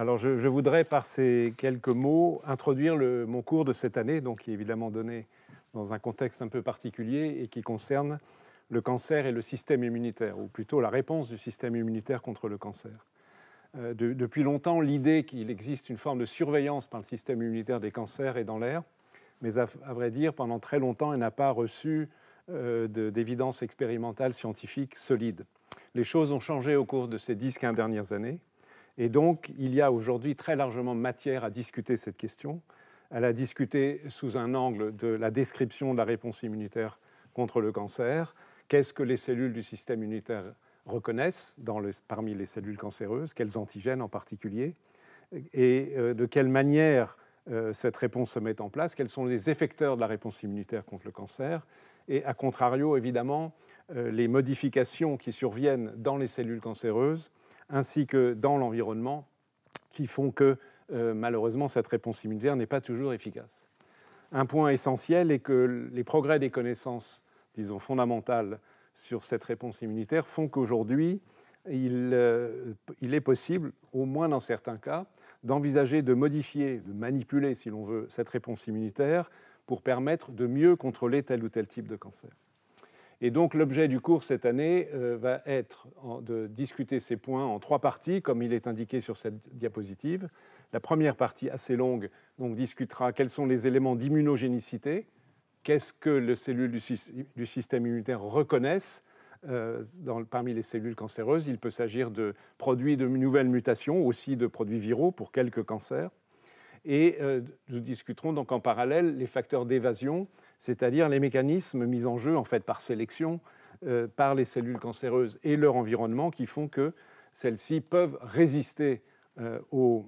Alors je, voudrais par ces quelques mots introduire mon cours de cette année, donc qui est évidemment donné dans un contexte un peu particulier et qui concerne le cancer et le système immunitaire, ou plutôt la réponse du système immunitaire contre le cancer. Euh, depuis longtemps, l'idée qu'il existe une forme de surveillance par le système immunitaire des cancers est dans l'air, mais à, vrai dire, pendant très longtemps, elle n'a pas reçu euh, d'évidence expérimentale scientifique solide. Les choses ont changé au cours de ces 10-15 dernières années, et donc, il y a aujourd'hui très largement matière à discuter cette question. Elle a discuté sous un angle de la description de la réponse immunitaire contre le cancer. Qu'est-ce que les cellules du système immunitaire reconnaissent parmi les cellules cancéreuses, quels antigènes en particulier, et euh, de quelle manière euh, cette réponse se met en place, quels sont les effecteurs de la réponse immunitaire contre le cancer, et à contrario, évidemment, euh, les modifications qui surviennent dans les cellules cancéreuses ainsi que dans l'environnement, qui font que euh, malheureusement cette réponse immunitaire n'est pas toujours efficace. Un point essentiel est que les progrès des connaissances, disons, fondamentales sur cette réponse immunitaire font qu'aujourd'hui, euh, il, est possible, au moins dans certains cas, d'envisager de modifier, de manipuler, si l'on veut, cette réponse immunitaire pour permettre de mieux contrôler tel ou tel type de cancer. Et donc l'objet du cours cette année euh, va être de discuter ces points en trois parties, comme il est indiqué sur cette diapositive. La première partie, assez longue, donc, discutera quels sont les éléments d'immunogénicité, qu'est-ce que les cellules du, système immunitaire reconnaissent euh, parmi les cellules cancéreuses. Il peut s'agir de produits de nouvelles mutations, aussi de produits viraux pour quelques cancers. Et euh, nous discuterons donc en parallèle les facteurs d'évasion, c'est-à-dire les mécanismes mis en jeu en fait par sélection euh, par les cellules cancéreuses et leur environnement qui font que celles-ci peuvent résister euh, au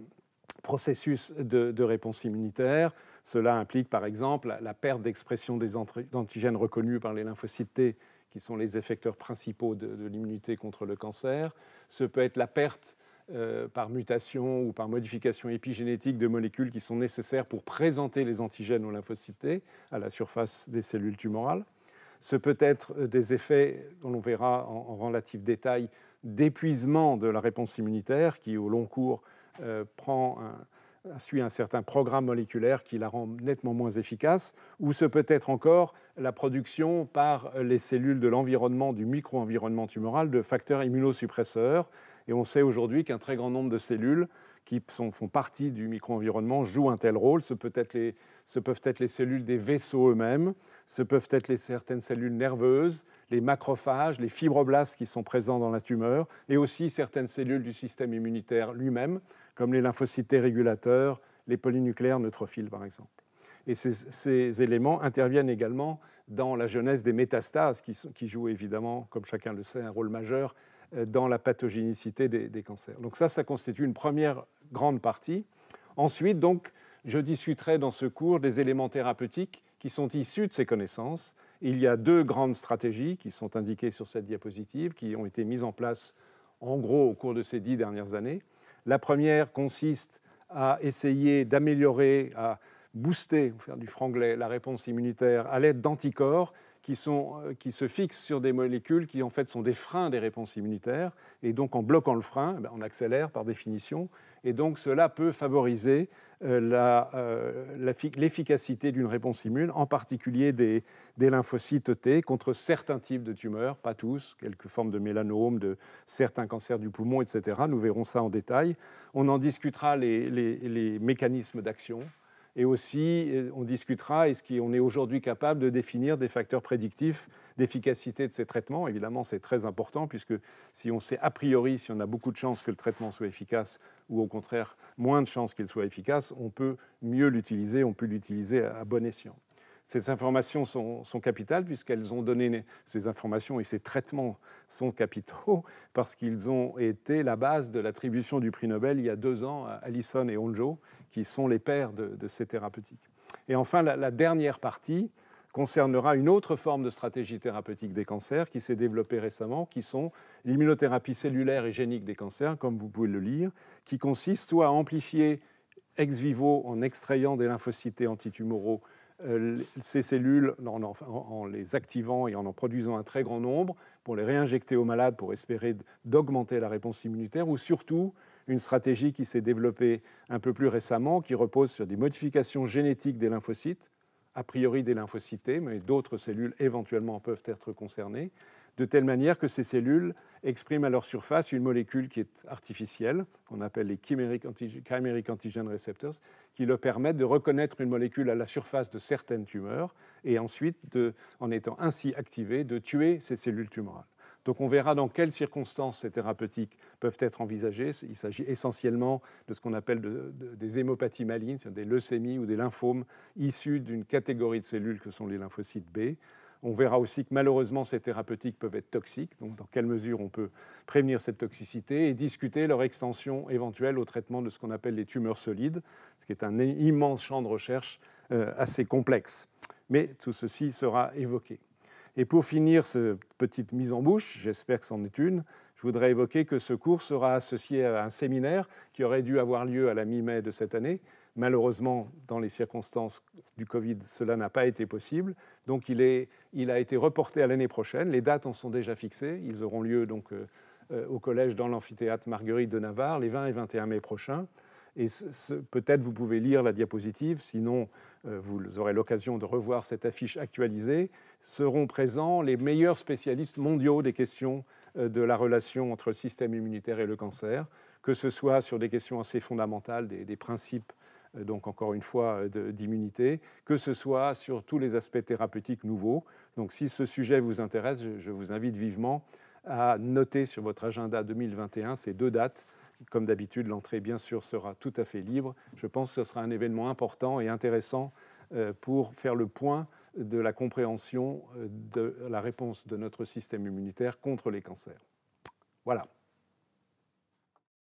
processus de, réponse immunitaire. Cela implique par exemple la, perte d'expression des antigènes reconnus par les lymphocytes T qui sont les effecteurs principaux de l'immunité contre le cancer. Ce peut être la perte euh, par mutation ou par modification épigénétique de molécules qui sont nécessaires pour présenter les antigènes aux lymphocytes à la surface des cellules tumorales. Ce peut être euh, des effets, dont on verra en, relatif détail, d'épuisement de la réponse immunitaire qui, au long cours, euh, prend un, suit un certain programme moléculaire qui la rend nettement moins efficace, ou ce peut être encore la production par les cellules de l'environnement, du micro-environnement tumoral, de facteurs immunosuppresseurs. Et on sait aujourd'hui qu'un très grand nombre de cellules qui font partie du micro-environnement jouent un tel rôle. Ce, peuvent être les cellules des vaisseaux eux-mêmes, ce peuvent être certaines cellules nerveuses, les macrophages, les fibroblastes qui sont présents dans la tumeur, et aussi certaines cellules du système immunitaire lui-même comme les lymphocytes régulateurs, les polynucléaires neutrophiles par exemple. Et ces, éléments interviennent également dans la jeunesse des métastases, qui, jouent évidemment, comme chacun le sait, un rôle majeur euh, dans la pathogénicité des, des cancers. Donc ça, ça constitue une première grande partie. Ensuite, donc, je discuterai dans ce cours des éléments thérapeutiques qui sont issus de ces connaissances. Il y a deux grandes stratégies qui sont indiquées sur cette diapositive, qui ont été mises en place en gros au cours de ces dix dernières années. La première consiste à essayer d'améliorer, à booster, faire du franglais, la réponse immunitaire à l'aide d'anticorps euh, qui, se fixent sur des molécules qui en fait sont des freins des réponses immunitaires. Et donc en bloquant le frein, eh ben, on accélère par définition. Et donc cela peut favoriser euh, euh, l'efficacité d'une réponse immune, en particulier des, lymphocytes T contre certains types de tumeurs, pas tous, quelques formes de mélanome, de certains cancers du poumon, etc. Nous verrons ça en détail. On en discutera les mécanismes d'action. Et aussi, euh, on discutera, est-ce qu'on est aujourd'hui capable de définir des facteurs prédictifs d'efficacité de ces traitements Évidemment, c'est très important, puisque si on sait a priori si on a beaucoup de chances que le traitement soit efficace, ou au contraire moins de chances qu'il soit efficace, on peut mieux l'utiliser, on peut l'utiliser à bon escient. Ces informations sont, capitales puisqu'elles ont donné ces informations et ces traitements sont capitaux parce qu'ils ont été la base de l'attribution du prix Nobel il y a deux ans à Allison et Onjo, qui sont les pères de, ces thérapeutiques. Et enfin, la, la, dernière partie concernera une autre forme de stratégie thérapeutique des cancers qui s'est développée récemment, qui sont l'immunothérapie cellulaire et génique des cancers, comme vous pouvez le lire, qui consiste soit à amplifier ex vivo en extrayant des lymphocytes antitumoraux euh, ces cellules en, les activant et en en produisant un très grand nombre pour les réinjecter aux malades pour espérer d'augmenter la réponse immunitaire ou surtout une stratégie qui s'est développée un peu plus récemment qui repose sur des modifications génétiques des lymphocytes, a priori des lymphocytes, mais d'autres cellules éventuellement peuvent être concernées, de telle manière que ces cellules expriment à leur surface une molécule qui est artificielle, qu'on appelle les chimeric, antigen, receptors, qui leur permettent de reconnaître une molécule à la surface de certaines tumeurs et ensuite, en étant ainsi activées, de tuer ces cellules tumorales. Donc on verra dans quelles circonstances ces thérapeutiques peuvent être envisagées. Il s'agit essentiellement de ce qu'on appelle des hémopathies malignes, des leucémies ou des lymphomes issus d'une catégorie de cellules que sont les lymphocytes B. On verra aussi que malheureusement, ces thérapeutiques peuvent être toxiques, donc dans quelle mesure on peut prévenir cette toxicité et discuter leur extension éventuelle au traitement de ce qu'on appelle les tumeurs solides, ce qui est un immense champ de recherche euh, assez complexe. Mais tout ceci sera évoqué. Et pour finir cette petite mise en bouche, j'espère que c'en est une, je voudrais évoquer que ce cours sera associé à un séminaire qui aurait dû avoir lieu à la mi-mai de cette année, Malheureusement, dans les circonstances du Covid, cela n'a pas été possible. Donc il, est, il a été reporté à l'année prochaine. Les dates en sont déjà fixées. Ils auront lieu donc euh, euh, au collège dans l'amphithéâtre Marguerite de Navarre les 20 et 21 mai prochains. Et peut-être vous pouvez lire la diapositive, sinon euh, vous aurez l'occasion de revoir cette affiche actualisée. Seront présents les meilleurs spécialistes mondiaux des questions de la relation entre le système immunitaire et le cancer, que ce soit sur des questions assez fondamentales, des principes euh, donc encore une fois, euh, d'immunité, que ce soit sur tous les aspects thérapeutiques nouveaux. Donc si ce sujet vous intéresse, je, vous invite vivement à noter sur votre agenda 2021 ces deux dates. Comme d'habitude, l'entrée, bien sûr, sera tout à fait libre. Je pense que ce sera un événement important et intéressant euh, pour faire le point de la compréhension de la réponse de notre système immunitaire contre les cancers. Voilà.